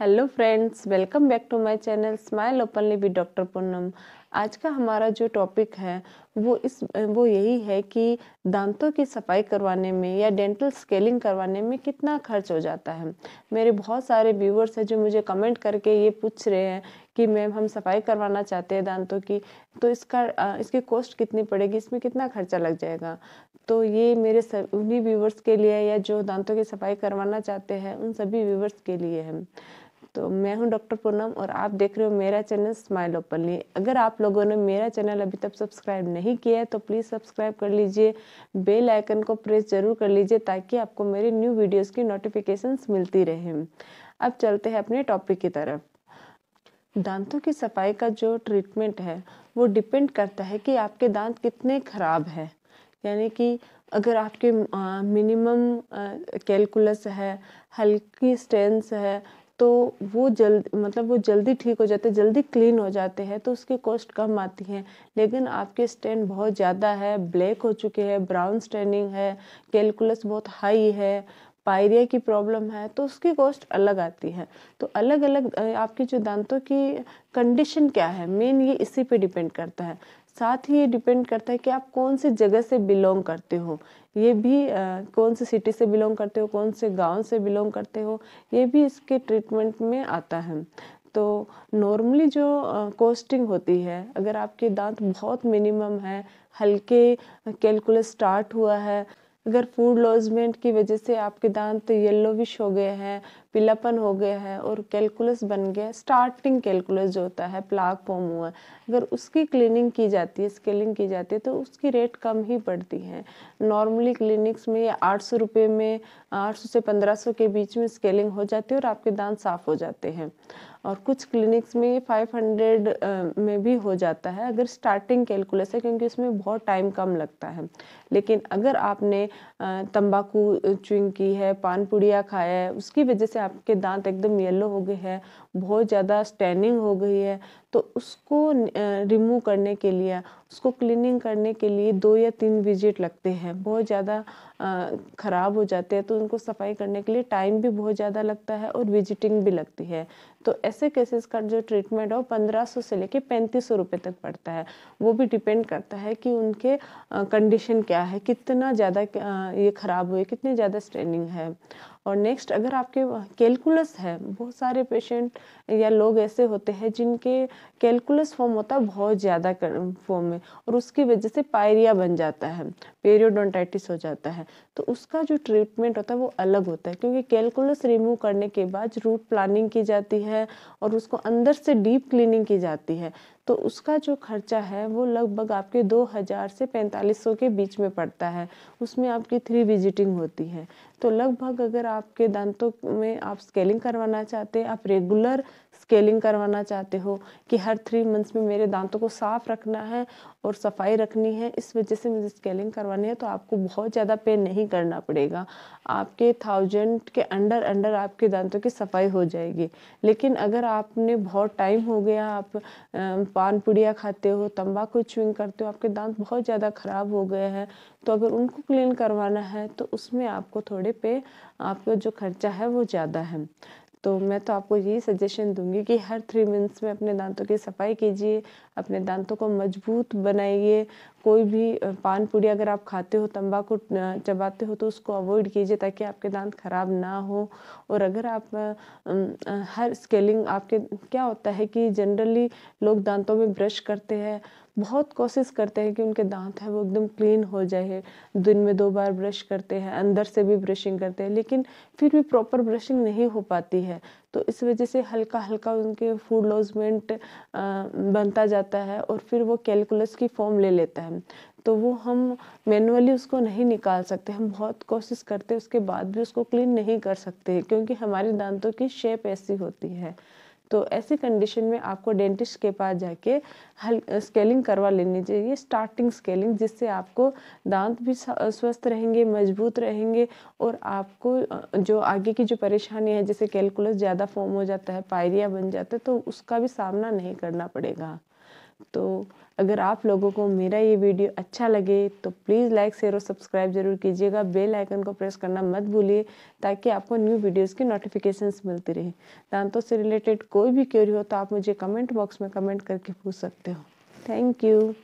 hello friends welcome back to my channel smile openly with doctor Poonam आज का हमारा जो टॉपिक है वो इस वो यही है कि दांतों की सफाई करवाने में या डेंटल स्केलिंग करवाने में कितना खर्च हो जाता है मेरे बहुत सारे व्यूवर्स हैं जो मुझे कमेंट करके ये पूछ रहे हैं कि मैम हम सफाई करवाना चाहते हैं दांतों की तो इसका इसकी कॉस्ट कितनी पड़ेगी इसमें कितना खर्चा लग जाएगा तो ये मेरे सब उन्हीं व्यूवर्स के लिए या जो दांतों की सफाई करवाना चाहते हैं उन सभी व्यूवर्स के लिए है तो मैं हूं डॉक्टर पूनम और आप देख रहे हो मेरा चैनल स्माइल ओपनली अगर आप लोगों ने मेरा चैनल अभी तक सब्सक्राइब नहीं किया है तो प्लीज़ सब्सक्राइब कर लीजिए बेल आइकन को प्रेस जरूर कर लीजिए ताकि आपको मेरे न्यू वीडियोस की नोटिफिकेशंस मिलती रहें अब चलते हैं अपने टॉपिक की तरफ दांतों की सफाई का जो ट्रीटमेंट है वो डिपेंड करता है कि आपके दांत कितने ख़राब है यानी कि अगर आपके मिनिमम कैलकुलस है हल्की स्टेंस है तो वो जल्द मतलब वो जल्दी ठीक हो जाते हैं जल्दी क्लीन हो जाते हैं तो उसकी कॉस्ट कम आती है लेकिन आपके स्टैंड बहुत ज़्यादा है ब्लैक हो चुके हैं ब्राउन स्टैंडिंग है कैलकुलस बहुत हाई है पायरिया की प्रॉब्लम है तो उसकी कॉस्ट अलग आती है तो अलग अलग आपके जो दांतों की कंडीशन क्या है मेन ये इसी पे डिपेंड करता है साथ ही ये डिपेंड करता है कि आप कौन से जगह से बिलोंग करते हो ये भी आ, कौन से सिटी से बिलोंग करते हो कौन से गांव से बिलोंग करते हो ये भी इसके ट्रीटमेंट में आता है तो नॉर्मली जो कॉस्टिंग होती है अगर आपके दांत बहुत मिनिमम है हल्के कैलकुलस स्टार्ट हुआ है अगर फूड लॉजमेंट की वजह से आपके दांत येलोविश हो गए हैं पीलापन हो गया है और कैलकुलस बन गया स्टार्टिंग कैलकुलस जो होता है प्लाक फॉर्म हुआ अगर उसकी क्लीनिंग की जाती है स्केलिंग की जाती है तो उसकी रेट कम ही पड़ती है नॉर्मली क्लिनिक्स में या आठ सौ रुपये में आठ सौ से पंद्रह सौ के बीच में स्केलिंग हो जाती है और आपके दांत साफ़ हो जाते हैं और कुछ क्लिनिक्स में ये फाइव हंड्रेड में भी हो जाता है अगर स्टार्टिंग कैलकुलस है क्योंकि उसमें बहुत टाइम कम लगता है लेकिन अगर आपने तंबाकू चुंग की है पान पुड़िया खाया है उसकी वजह से आपके दांत एकदम येलो हो गए हैं बहुत ज़्यादा स्टैनिंग हो गई है तो उसको रिमूव करने के लिए उसको क्लीनिंग करने के लिए दो या तीन विजिट लगते हैं बहुत ज़्यादा ख़राब हो जाते हैं तो उनको सफाई करने के लिए टाइम भी बहुत ज़्यादा लगता है और विजिटिंग भी लगती है तो ऐसे केसेस का जो ट्रीटमेंट है वो पंद्रह से लेके पैंतीस सौ तक पड़ता है वो भी डिपेंड करता है कि उनके कंडीशन क्या है कितना ज़्यादा ये ख़राब हुए कितनी ज़्यादा स्ट्रेनिंग है और नेक्स्ट अगर आपके कैलकुलस है बहुत सारे पेशेंट या लोग ऐसे होते हैं जिनके कैलकुलस फॉर्म होता है बहुत ज़्यादा फॉर्म में और उसकी वजह से पायरिया बन जाता है पेरियोडोंटाइटिस हो जाता है तो उसका जो ट्रीटमेंट होता है वो अलग होता है क्योंकि कैलकुलस रिमूव करने के बाद रूट प्लानिंग की जाती है है और उसको अंदर से डीप क्लीनिंग की जाती है तो उसका जो खर्चा है वो लगभग आपके दो हज़ार से पैंतालीस सौ के बीच में पड़ता है उसमें आपकी थ्री विजिटिंग होती है तो लगभग अगर आपके दांतों में आप स्केलिंग करवाना चाहते हैं आप रेगुलर स्केलिंग करवाना चाहते हो कि हर थ्री मंथ्स में मेरे दांतों को साफ़ रखना है और सफाई रखनी है इस वजह से मुझे स्केलिंग करवानी है तो आपको बहुत ज़्यादा पे नहीं करना पड़ेगा आपके थाउजेंड के अंडर अंडर आपके दांतों की सफाई हो जाएगी लेकिन अगर आपने बहुत टाइम हो गया आप पान पुड़िया खाते हो तंबाकू च्यूइंग करते हो आपके दांत बहुत ज़्यादा ख़राब हो गए हैं तो अगर उनको क्लीन करवाना है तो उसमें आपको थोड़े पे आपका जो खर्चा है वो ज़्यादा है तो मैं तो आपको यही सजेशन दूंगी कि हर थ्री मंथ्स में अपने दांतों की सफाई कीजिए अपने दांतों को मजबूत बनाइए कोई भी पान पूड़ी अगर आप खाते हो तंबाकू चबाते हो तो उसको अवॉइड कीजिए ताकि आपके दांत ख़राब ना हो और अगर आप हर स्केलिंग आपके क्या होता है कि जनरली लोग दांतों में ब्रश करते हैं बहुत कोशिश करते हैं कि उनके दांत हैं वो एकदम क्लीन हो जाए दिन में दो बार ब्रश करते हैं अंदर से भी ब्रशिंग करते हैं लेकिन फिर भी प्रॉपर ब्रशिंग नहीं हो पाती है तो इस वजह से हल्का हल्का उनके फूड लॉजमेंट बनता जाता है और फिर वो कैलकुलस की फॉर्म ले लेता है तो वो हम मैनुअली उसको नहीं निकाल सकते हम बहुत कोशिश करते हैं उसके बाद भी उसको क्लीन नहीं कर सकते क्योंकि हमारे दांतों की शेप ऐसी होती है तो ऐसी कंडीशन में आपको डेंटिस्ट के पास जाके हल स्केलिंग करवा लेनी चाहिए स्टार्टिंग स्केलिंग जिससे आपको दांत भी स्वस्थ रहेंगे मजबूत रहेंगे और आपको जो आगे की जो परेशानी है जैसे कैलकुलस ज़्यादा फॉर्म हो जाता है पायरिया बन जाता है तो उसका भी सामना नहीं करना पड़ेगा तो अगर आप लोगों को मेरा ये वीडियो अच्छा लगे तो प्लीज़ लाइक शेयर और सब्सक्राइब जरूर कीजिएगा बेल आइकन को प्रेस करना मत भूलिए ताकि आपको न्यू वीडियोस की नोटिफिकेशंस मिलती रहे दांतों से रिलेटेड कोई भी क्यूरी हो तो आप मुझे कमेंट बॉक्स में कमेंट करके पूछ सकते हो थैंक यू